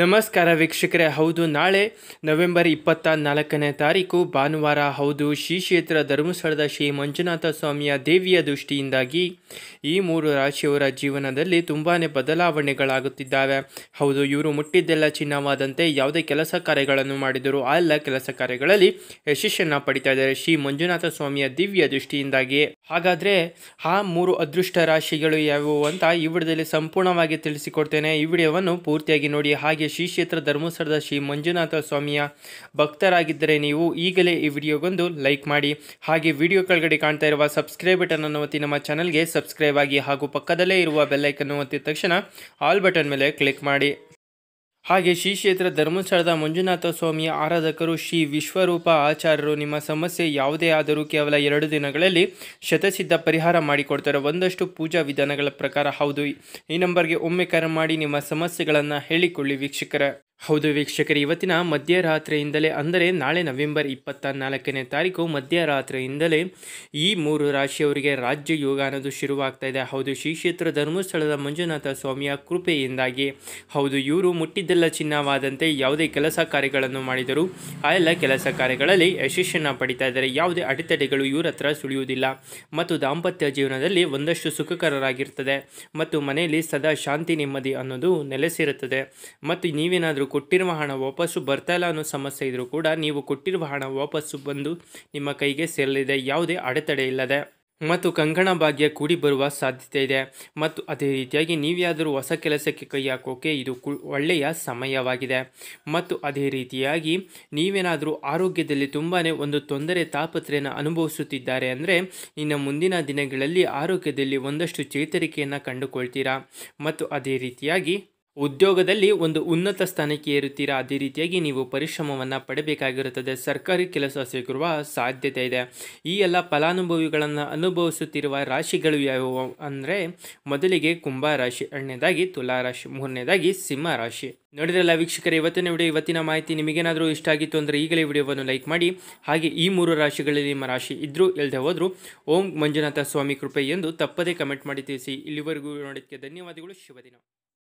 ನಮಸ್ಕಾರ ವೀಕ್ಷಕರೇ ಹೌದು ನಾಳೆ ನವೆಂಬರ್ ಇಪ್ಪತ್ತ ನಾಲ್ಕನೇ ತಾರೀಕು ಭಾನುವಾರ ಹೌದು ಶ್ರೀ ಕ್ಷೇತ್ರ ಧರ್ಮಸ್ಥಳದ ಶ್ರೀ ಮಂಜುನಾಥ ಸ್ವಾಮಿಯ ದೇವಿಯ ದೃಷ್ಟಿಯಿಂದಾಗಿ ಈ ಮೂರು ರಾಶಿಯವರ ಜೀವನದಲ್ಲಿ ತುಂಬಾ ಬದಲಾವಣೆಗಳಾಗುತ್ತಿದ್ದಾವೆ ಹೌದು ಇವರು ಮುಟ್ಟಿದ್ದೆಲ್ಲ ಚಿನ್ನವಾದಂತೆ ಯಾವುದೇ ಕೆಲಸ ಕಾರ್ಯಗಳನ್ನು ಮಾಡಿದರೂ ಆ ಎಲ್ಲ ಕೆಲಸ ಕಾರ್ಯಗಳಲ್ಲಿ ಯಶಸ್ಸನ್ನು ಪಡಿತಾ ಇದ್ದಾರೆ ಶ್ರೀ ಮಂಜುನಾಥ ಸ್ವಾಮಿಯ ದಿವ್ಯ ದೃಷ್ಟಿಯಿಂದಾಗಿ ಹಾಗಾದರೆ ಆ ಮೂರು ಅದೃಷ್ಟ ರಾಶಿಗಳು ಯಾವುವು ಅಂತ ಈ ವಿಡಿಯೋದಲ್ಲಿ ಸಂಪೂರ್ಣವಾಗಿ ತಿಳಿಸಿಕೊಡ್ತೇನೆ ಈ ವಿಡಿಯೋವನ್ನು ಪೂರ್ತಿಯಾಗಿ ನೋಡಿ ಹಾಗೆ ಹಾಗೆ ಶ್ರೀ ಕ್ಷೇತ್ರ ಧರ್ಮಸ್ಥಳದ ಶ್ರೀ ಮಂಜುನಾಥ ಸ್ವಾಮಿಯ ಭಕ್ತರಾಗಿದ್ದರೆ ನೀವು ಈಗಲೇ ಈ ವಿಡಿಯೋಗೊಂದು ಲೈಕ್ ಮಾಡಿ ಹಾಗೆ ವಿಡಿಯೋ ಕೆಳಗಡೆ ಕಾಣ್ತಾ ಇರುವ ಸಬ್ಸ್ಕ್ರೈಬ್ ಬಟನ್ ಒತ್ತಿ ನಮ್ಮ ಚಾನಲ್ಗೆ ಸಬ್ಸ್ಕ್ರೈಬ್ ಆಗಿ ಹಾಗೂ ಪಕ್ಕದಲ್ಲೇ ಇರುವ ಬೆಲ್ಲೈಕನ್ನು ಒತ್ತಿದ ತಕ್ಷಣ ಆಲ್ ಬಟನ್ ಮೇಲೆ ಕ್ಲಿಕ್ ಮಾಡಿ ಹಾಗೆ ಶ್ರೀ ಕ್ಷೇತ್ರ ಧರ್ಮಸ್ಥಳದ ಮಂಜುನಾಥ ಸ್ವಾಮಿಯ ಆರಾಧಕರು ಶ್ರೀ ವಿಶ್ವರೂಪ ಆಚಾರ್ಯರು ನಿಮ್ಮ ಸಮಸ್ಯೆ ಯಾವುದೇ ಆದರೂ ಕೇವಲ ಎರಡು ದಿನಗಳಲ್ಲಿ ಶತಸಿದ್ಧ ಪರಿಹಾರ ಮಾಡಿಕೊಡ್ತಾರೆ ಒಂದಷ್ಟು ಪೂಜಾ ವಿಧಾನಗಳ ಪ್ರಕಾರ ಹೌದು ಈ ನಂಬರ್ಗೆ ಒಮ್ಮೆ ಕರೆ ಮಾಡಿ ನಿಮ್ಮ ಸಮಸ್ಯೆಗಳನ್ನು ಹೇಳಿಕೊಳ್ಳಿ ವೀಕ್ಷಕರೇ ಹೌದು ವೀಕ್ಷಕರು ಇವತ್ತಿನ ಮಧ್ಯರಾತ್ರಿಯಿಂದಲೇ ಅಂದರೆ ನಾಳೆ ನವೆಂಬರ್ ಇಪ್ಪತ್ತ ನಾಲ್ಕನೇ ತಾರೀಕು ಮಧ್ಯರಾತ್ರಿಯಿಂದಲೇ ಈ ಮೂರು ರಾಶಿಯವರಿಗೆ ರಾಜ್ಯ ಯೋಗ ಅನ್ನೋದು ಶುರುವಾಗ್ತಾ ಇದೆ ಹೌದು ಶ್ರೀ ಕ್ಷೇತ್ರ ಧರ್ಮಸ್ಥಳದ ಮಂಜುನಾಥ ಸ್ವಾಮಿಯ ಕೃಪೆಯಿಂದಾಗಿ ಹೌದು ಇವರು ಮುಟ್ಟಿದ್ದೆಲ್ಲ ಚಿನ್ನವಾದಂತೆ ಯಾವುದೇ ಕೆಲಸ ಕಾರ್ಯಗಳನ್ನು ಮಾಡಿದರೂ ಆ ಎಲ್ಲ ಕೆಲಸ ಕಾರ್ಯಗಳಲ್ಲಿ ಯಶಸ್ಸನ್ನು ಪಡಿತಾ ಇದ್ದಾರೆ ಯಾವುದೇ ಅಡೆತಡೆಗಳು ಇವರ ಹತ್ರ ಸುಳಿಯುವುದಿಲ್ಲ ಮತ್ತು ದಾಂಪತ್ಯ ಜೀವನದಲ್ಲಿ ಒಂದಷ್ಟು ಸುಖಕರರಾಗಿರ್ತದೆ ಮತ್ತು ಮನೆಯಲ್ಲಿ ಸದಾ ಶಾಂತಿ ನೆಮ್ಮದಿ ಅನ್ನೋದು ನೆಲೆಸಿರುತ್ತದೆ ಮತ್ತು ನೀವೇನಾದರೂ ಕೊಟ್ಟಿರುವ ಹಣ ವಾಪಸ್ಸು ಬರ್ತಾ ಇಲ್ಲ ಅನ್ನೋ ಸಮಸ್ಯೆ ಇದ್ದರೂ ಕೂಡ ನೀವು ಕೊಟ್ಟಿರುವ ಹಣ ವಾಪಸ್ಸು ಬಂದು ನಿಮ್ಮ ಕೈಗೆ ಸೇರಲಿದೆ ಯಾವುದೇ ಅಡೆತಡೆ ಇಲ್ಲದೆ ಮತ್ತು ಕಂಕಣ ಭಾಗ್ಯ ಕೂಡಿ ಬರುವ ಸಾಧ್ಯತೆ ಇದೆ ಮತ್ತು ಅದೇ ರೀತಿಯಾಗಿ ನೀವ್ಯಾದರೂ ಹೊಸ ಕೆಲಸಕ್ಕೆ ಕೈ ಹಾಕೋಕೆ ಇದು ಕು ಒಳ್ಳೆಯ ಸಮಯವಾಗಿದೆ ಮತ್ತು ಅದೇ ರೀತಿಯಾಗಿ ನೀವೇನಾದರೂ ಆರೋಗ್ಯದಲ್ಲಿ ತುಂಬಾ ಒಂದು ತೊಂದರೆ ತಾಪತ್ರೆಯನ್ನು ಅನುಭವಿಸುತ್ತಿದ್ದಾರೆ ಅಂದರೆ ಇನ್ನು ಮುಂದಿನ ದಿನಗಳಲ್ಲಿ ಆರೋಗ್ಯದಲ್ಲಿ ಒಂದಷ್ಟು ಚೇತರಿಕೆಯನ್ನು ಕಂಡುಕೊಳ್ತೀರಾ ಮತ್ತು ಅದೇ ರೀತಿಯಾಗಿ ಉದ್ಯೋಗದಲ್ಲಿ ಒಂದು ಉನ್ನತ ಸ್ಥಾನಕ್ಕೆ ಏರುತ್ತೀರಾ ಅದೇ ರೀತಿಯಾಗಿ ನೀವು ಪರಿಶ್ರಮವನ್ನು ಪಡಬೇಕಾಗಿರುತ್ತದೆ ಸರ್ಕಾರಿ ಕೆಲಸ ಸಿಗುವ ಸಾಧ್ಯತೆ ಇದೆ ಈ ಎಲ್ಲ ಫಲಾನುಭವಿಗಳನ್ನು ಅನುಭವಿಸುತ್ತಿರುವ ರಾಶಿಗಳು ಯಾವುವು ಅಂದರೆ ಮೊದಲಿಗೆ ಕುಂಭ ರಾಶಿ ಎರಡನೇದಾಗಿ ತುಲಾ ರಾಶಿ ಮೂರನೇದಾಗಿ ಸಿಂಹ ರಾಶಿ ನೋಡಿದ್ರಲ್ಲ ವೀಕ್ಷಕರೇ ಇವತ್ತಿನ ವಿಡಿಯೋ ಇವತ್ತಿನ ಮಾಹಿತಿ ನಿಮಗೇನಾದರೂ ಇಷ್ಟ ಆಗಿತ್ತು ಅಂದರೆ ಈಗಲೇ ವಿಡಿಯೋವನ್ನು ಲೈಕ್ ಮಾಡಿ ಹಾಗೆ ಈ ಮೂರು ರಾಶಿಗಳಲ್ಲಿ ನಿಮ್ಮ ರಾಶಿ ಇದ್ದರೂ ಇಲ್ಲದೆ ಹೋದರೂ ಓಂ ಮಂಜುನಾಥ ಸ್ವಾಮಿ ಕೃಪೆ ಎಂದು ತಪ್ಪದೇ ಕಮೆಂಟ್ ಮಾಡಿ ತಿಳಿಸಿ ಇಲ್ಲಿವರೆಗೂ ನೋಡೋದಕ್ಕೆ ಧನ್ಯವಾದಗಳು ಶುಭ ದಿನ